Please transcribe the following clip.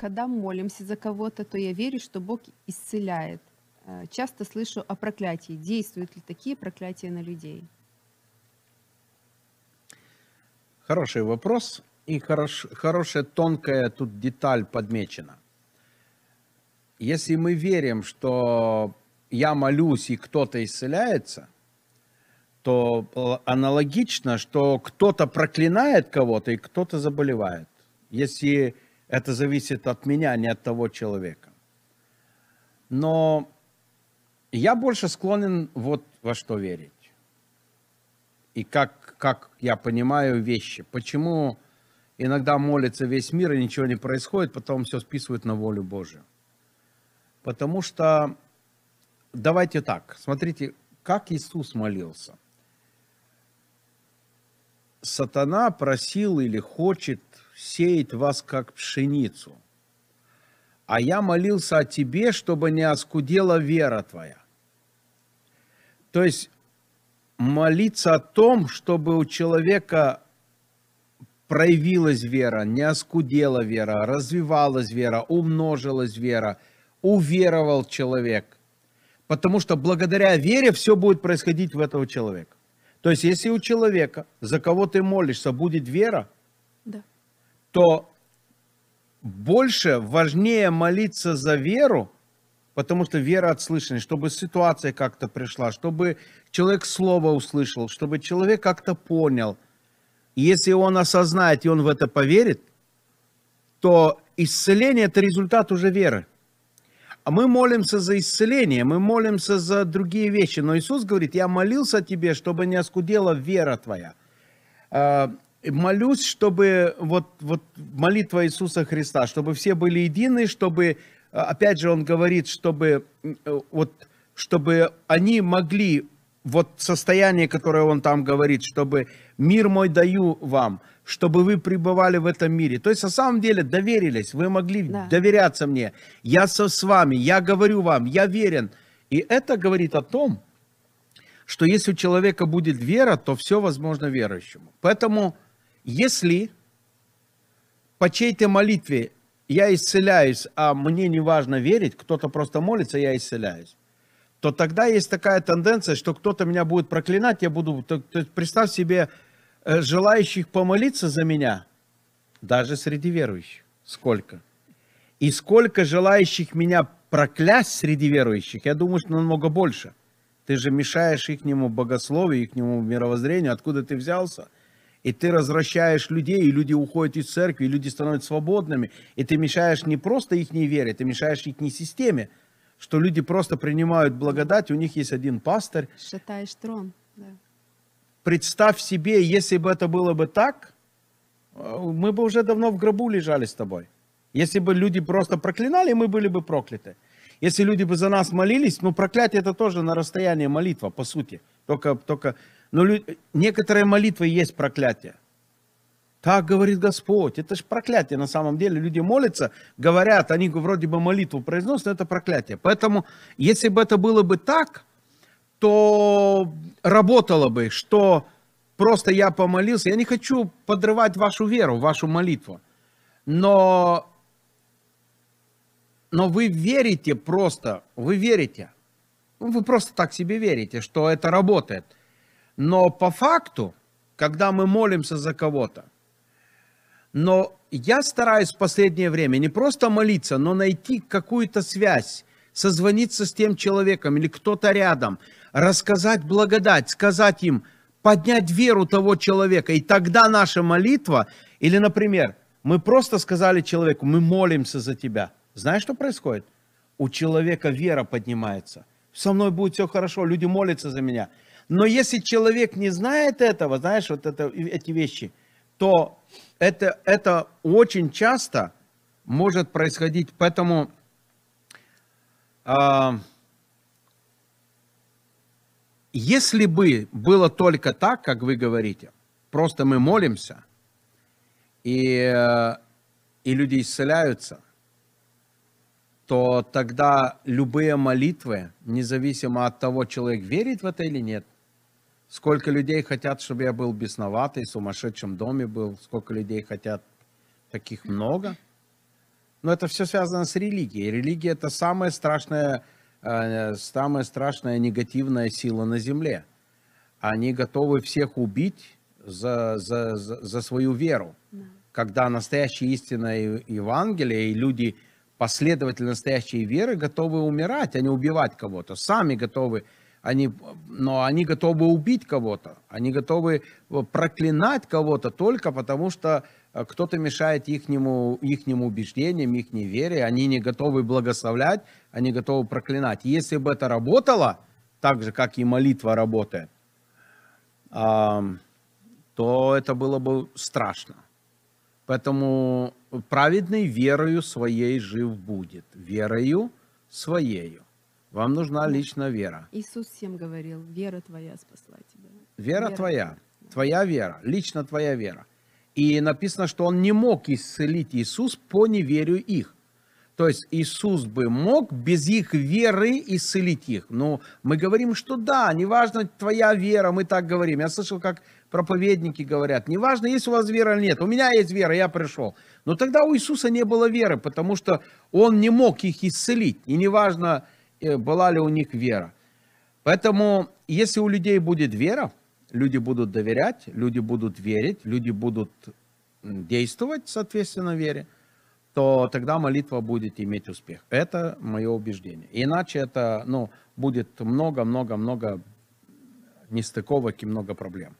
когда молимся за кого-то, то я верю, что Бог исцеляет. Э, часто слышу о проклятии. Действуют ли такие проклятия на людей? Хороший вопрос и хорош, хорошая тонкая тут деталь подмечена. Если мы верим, что я молюсь и кто-то исцеляется, то аналогично, что кто-то проклинает кого-то и кто-то заболевает. Если это зависит от меня, а не от того человека. Но я больше склонен вот во что верить. И как, как я понимаю вещи. Почему иногда молится весь мир, и ничего не происходит, потом все списывают на волю Божию. Потому что, давайте так, смотрите, как Иисус молился. Сатана просил или хочет сеет вас, как пшеницу. А я молился о тебе, чтобы не оскудела вера твоя. То есть молиться о том, чтобы у человека проявилась вера, не оскудела вера, развивалась вера, умножилась вера, уверовал человек. Потому что благодаря вере все будет происходить в этого человека. То есть, если у человека, за кого ты молишься, будет вера, да что больше, важнее молиться за веру, потому что вера от слышания, чтобы ситуация как-то пришла, чтобы человек слово услышал, чтобы человек как-то понял. И если он осознает и он в это поверит, то исцеление – это результат уже веры. А мы молимся за исцеление, мы молимся за другие вещи. Но Иисус говорит, я молился тебе, чтобы не оскудела вера твоя. А, молюсь, чтобы вот, вот молитва Иисуса Христа, чтобы все были едины, чтобы, а, опять же, он говорит, чтобы, э, вот, чтобы они могли, вот состояние, которое он там говорит, чтобы мир мой даю вам, чтобы вы пребывали в этом мире. То есть, на самом деле, доверились, вы могли да. доверяться мне. Я со, с вами, я говорю вам, я верен. И это говорит о том, что если у человека будет вера, то все возможно верующему. Поэтому если по чьей-то молитве я исцеляюсь, а мне не важно верить, кто-то просто молится, я исцеляюсь, то тогда есть такая тенденция, что кто-то меня будет проклинать, я буду... То, то есть представь себе э, желающих помолиться за меня, даже среди верующих. Сколько? И сколько желающих меня проклясть среди верующих, я думаю, что намного больше. Ты же мешаешь их богословию, их мировоззрению, откуда ты взялся – и ты развращаешь людей, и люди уходят из церкви, и люди становятся свободными, и ты мешаешь не просто их не вере, ты мешаешь их не системе, что люди просто принимают благодать, у них есть один пастор. Шатаешь трон, да. Представь себе, если бы это было бы так, э, мы бы уже давно в гробу лежали с тобой. Если бы люди просто проклинали, мы были бы прокляты. Если люди бы за нас молились, ну проклятие это тоже на расстоянии молитва, по сути. Только, только но лю... некоторые молитвы есть проклятие. Так говорит Господь. Это же проклятие на самом деле. Люди молятся, говорят, они вроде бы молитву произносят, но это проклятие. Поэтому, если бы это было бы так, то работало бы, что просто я помолился. Я не хочу подрывать вашу веру, вашу молитву. Но, но вы верите просто, вы верите. Вы просто так себе верите, что это работает – но по факту, когда мы молимся за кого-то, но я стараюсь в последнее время не просто молиться, но найти какую-то связь, созвониться с тем человеком или кто-то рядом, рассказать благодать, сказать им, поднять веру того человека. И тогда наша молитва, или, например, мы просто сказали человеку, мы молимся за тебя. Знаешь, что происходит? У человека вера поднимается. Со мной будет все хорошо, люди молятся за меня. Но если человек не знает этого, знаешь, вот это, эти вещи, то это, это очень часто может происходить. Поэтому а, если бы было только так, как вы говорите, просто мы молимся, и, и люди исцеляются, то тогда любые молитвы, независимо от того, человек верит в это или нет – Сколько людей хотят, чтобы я был бесноватый, в сумасшедшем доме был. Сколько людей хотят. Таких много. Но это все связано с религией. Религия – это самая страшная, э, самая страшная негативная сила на земле. Они готовы всех убить за, за, за свою веру. Да. Когда настоящая истина Евангелия и люди, последователи настоящей веры, готовы умирать, а не убивать кого-то. Сами готовы они, но они готовы убить кого-то, они готовы э, проклинать кого-то только потому, что э, кто-то мешает ихнему, ихним убеждениям, их вере, они не готовы благословлять, они готовы проклинать. Если бы это работало, так же, как и молитва работает, то это было бы страшно. Поэтому праведный верою своей жив будет, верою своею. Вам нужна лично вера. Иисус всем говорил, вера твоя спасла тебя. Вера, вера твоя, твоя вера, лично твоя вера. И написано, что он не мог исцелить Иисус по неверию их. То есть Иисус бы мог без их веры исцелить их. Но мы говорим, что да, неважно твоя вера, мы так говорим. Я слышал, как проповедники говорят, неважно, есть у вас вера или нет, у меня есть вера, я пришел. Но тогда у Иисуса не было веры, потому что он не мог их исцелить. И неважно, Э, была ли у них вера. Поэтому, если у людей будет вера, люди будут доверять, люди будут верить, люди будут действовать соответственно вере, то тогда молитва будет иметь успех. Это мое убеждение. Иначе это ну, будет много-много-много нестыковок и много проблем.